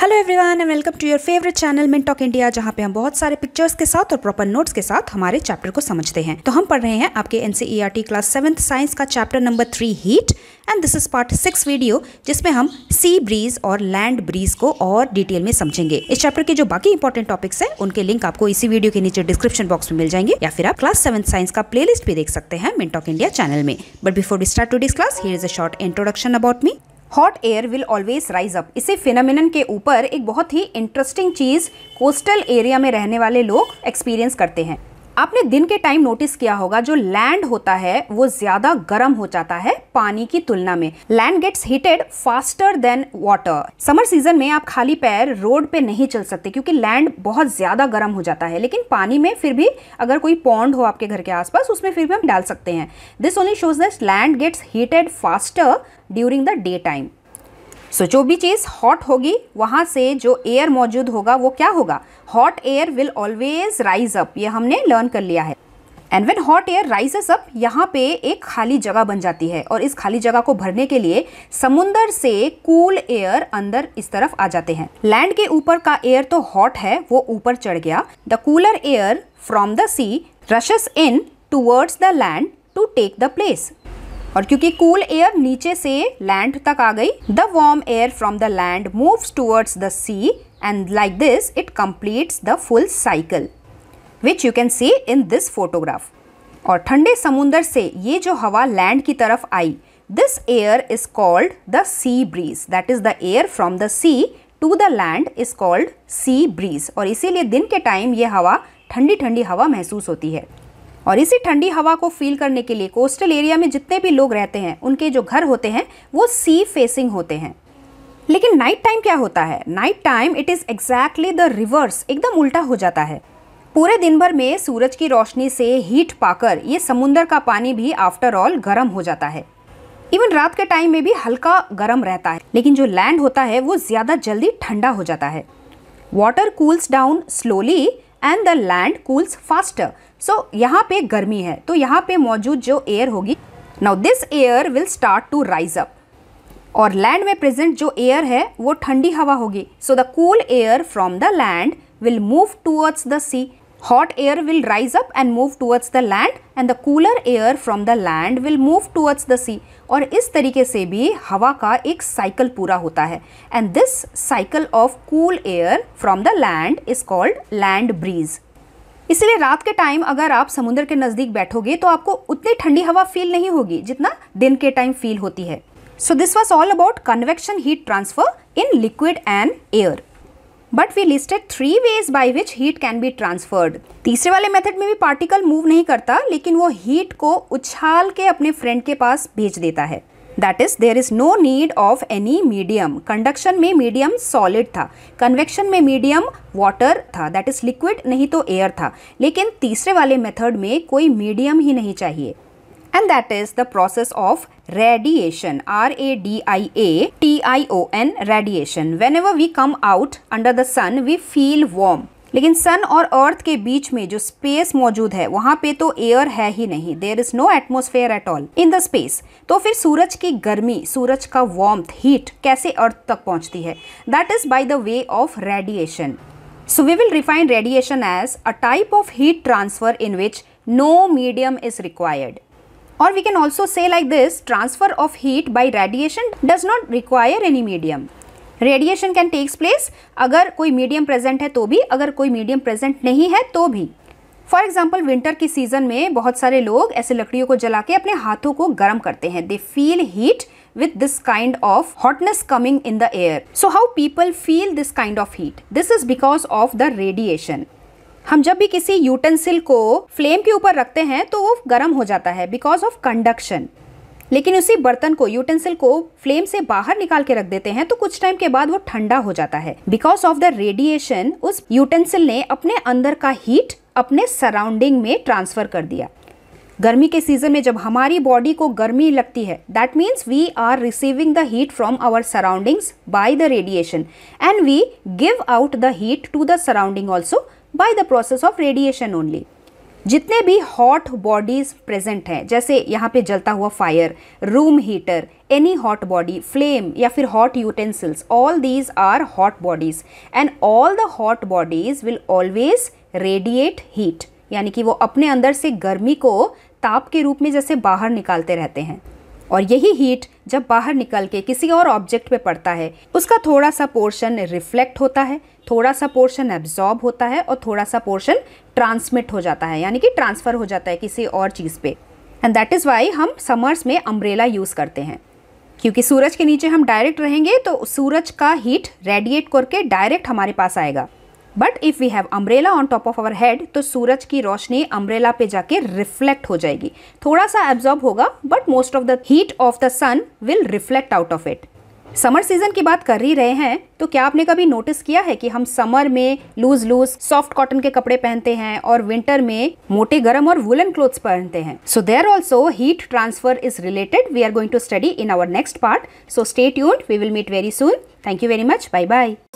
Hello everyone and welcome to your favourite channel Min Talk India जहां पे हम बहुत सारे पिक्चर्स के साथ और प्रॉपर नोट्स के साथ हमारे चैप्टर को समझते हैं तो हम पढ़ रहे हैं आपके एनसीईआरटी क्लास सेवन्थ साइंस का chapter number three heat and this is part six video जिसमें हम सी ब्रीज और लैंड ब्रीज को और डिटेल में समझेंगे इस चैप्टर के जो बाकी इंपॉर्टेंट टॉपिक्स है उनके लिंक आपको इसी वीडियो के नीचे डिस्क्रिप्शन बॉक्स में मिल जाएंगे या फिर आप क्लास सेवन साइंस का प्लेलिस्ट भी देख सकते हैं मिनटॉक इंडिया चैनल में but before this start to this class here is a short introduction about me hot air will always rise up इसी फिनमिनन के ऊपर एक बहुत ही इंटरेस्टिंग चीज़ कोस्टल एरिया में रहने वाले लोग एक्सपीरियंस करते हैं आपने दिन के टाइम नोटिस किया होगा जो लैंड होता है वो ज्यादा गर्म हो जाता है पानी की तुलना में land gets heated faster than water summer season में आप खाली पैर रोड पे नहीं चल सकते क्योंकि लैंड बहुत ज्यादा गर्म हो जाता है लेकिन पानी में फिर भी अगर कोई पॉन्ड हो आपके घर के आसपास उसमें फिर भी हम डाल सकते हैं this only shows that land gets heated faster during the day time so so, जो भी चीज़ हॉट होगी वहाँ से जो एयर मौजूद होगा वो क्या होगा hot air will always rise up ये हमने लर्न कर लिया है and when hot air rises up यहाँ पे एक खाली जगह बन जाती है और इस खाली जगह को भरने के लिए समुंदर से कूल cool एयर अंदर इस तरफ आ जाते हैं लैंड के ऊपर का एयर तो हॉट है वो ऊपर चढ़ गया the cooler air from the sea rushes in towards the land to take the place और क्योंकि कूल एयर नीचे से लैंड तक आ गई the warm air from the land move towards the sea and like this it complete the full cycle which you can see in this photograph और ठंडे समुंदर से ये जो हवा लैंड की तरफ आई this air is called the sea breeze that is the air from the sea to the land is called sea breeze और इसीलिए दिन के टाइम ये हवा ठंडी ठंडी हवा महसूस होती है और इसी ठंडी हवा को फील करने के लिए कोस्टल एरिया में जितने भी लोग रहते हैं उनके जो घर होते हैं वो सी फेसिंग होते हैं लेकिन नाइट टाइम क्या होता है night time it is exactly the reverse एकदम उल्टा हो जाता है पूरे दिन भर में सूरज की रोशनी से हीट पाकर ये समुंदर का पानी भी आफ्टर ऑल गर्म हो जाता है इवन रात के टाइम में भी हल्का गर्म रहता है लेकिन जो लैंड होता है वो ज़्यादा जल्दी ठंडा हो जाता है water cools down slowly and the land cools faster so यहाँ पे गर्मी है तो यहाँ पे मौजूद जो एयर होगी now this air will start to rise up और लैंड में प्रेजेंट जो एयर है वो ठंडी हवा होगी so the cool air from the land will move towards the sea hot air will rise up and move towards the land and the cooler air from the land will move towards the sea और इस तरीके से भी हवा का एक cycle पूरा होता है and this cycle of cool air from the land is called land breeze इसलिए रात के टाइम अगर आप समुद्र के नज़दीक बैठोगे तो आपको उतनी ठंडी हवा फील नहीं होगी जितना दिन के टाइम फील होती है so this was all about convection heat transfer in liquid and air but we listed three ways by which heat can be transferred तीसरे वाले मेथड में भी पार्टिकल मूव नहीं करता लेकिन वो हीट को उछाल के अपने फ्रेंड के पास भेज देता है that is there is no need of any medium conduction में मीडियम सॉलिड था कन्वेक्शन में मीडियम वाटर था दैट इज लिक्विड नहीं तो एयर था लेकिन तीसरे वाले मेथड में कोई मीडियम ही नहीं चाहिए and that is the process of radiation r a d i a t i o n radiation whenever we come out under the sun we feel warm लेकिन सन और अर्थ के बीच में जो स्पेस मौजूद है वहां पे तो एयर है ही नहीं there is no atmosphere at all in the space तो फिर सूरज की गर्मी सूरज का वार्म हीट कैसे अर्थ तक पहुंचती है that is by the way of radiation so we will refine radiation as a type of heat transfer in which no medium is required or we can also say like this transfer of heat by radiation does not require any medium radiation can takes place अगर कोई medium present है तो भी अगर कोई medium present नहीं है तो भी फॉर एग्जाम्पल विंटर की सीजन में बहुत सारे लोग ऐसे लकड़ियों को जला के अपने हाथों को गर्म करते हैं they feel heat with this kind of hotness coming in the air. So how people feel this kind of heat? This is because of the radiation. हम जब भी किसी यूटेंसिल को फ्लेम के ऊपर रखते हैं तो वो गर्म हो जाता है बिकॉज ऑफ कंडक्शन लेकिन उसी बर्तन को यूटेंसिल को फ्लेम से बाहर निकाल के रख देते हैं तो कुछ टाइम के बाद वो ठंडा हो जाता है बिकॉज ऑफ द रेडिएशन उस यूटेंसिल ने अपने अंदर का हीट अपने सराउंडिंग में ट्रांसफर कर दिया गर्मी के सीजन में जब हमारी बॉडी को गर्मी लगती है that means we are receiving the heat from our surroundings by the radiation and we give out the heat to the surrounding also by the process of radiation only जितने भी hot bodies present हैं जैसे यहाँ पे जलता हुआ fire room heater any hot body flame या फिर hot utensils all these are hot bodies and all the hot bodies will always radiate heat यानी कि वो अपने अंदर से गर्मी को ताप के रूप में जैसे बाहर निकालते रहते हैं और यही हीट जब बाहर निकल के किसी और ऑब्जेक्ट पे पड़ता है उसका थोड़ा सा पोर्शन रिफ्लेक्ट होता है थोड़ा सा पोर्शन एब्जॉर्ब होता है और थोड़ा सा पोर्शन ट्रांसमिट हो जाता है यानी कि ट्रांसफ़र हो जाता है किसी और चीज़ पे एंड दैट इज़ वाई हम समर्स में अम्ब्रेला यूज़ करते हैं क्योंकि सूरज के नीचे हम डायरेक्ट रहेंगे तो सूरज का हीट रेडिएट करके डायरेक्ट हमारे पास आएगा but if we have umbrella on top of our head तो सूरज की रोशनी अम्ब्रेला पे जाके रिफ्लेक्ट हो जाएगी थोड़ा सा एब्जॉर्ब होगा but most of the heat of the sun will reflect out of it summer season की बात कर ही रहे हैं तो क्या आपने कभी नोटिस किया है कि हम समर में लूज लूज सॉफ्ट कॉटन के कपड़े पहनते हैं और विंटर में मोटे गर्म और वुलन क्लोथ्स पहनते हैं so there also heat transfer is related we are going to study in our next part so stay tuned we will meet very soon thank you very much bye bye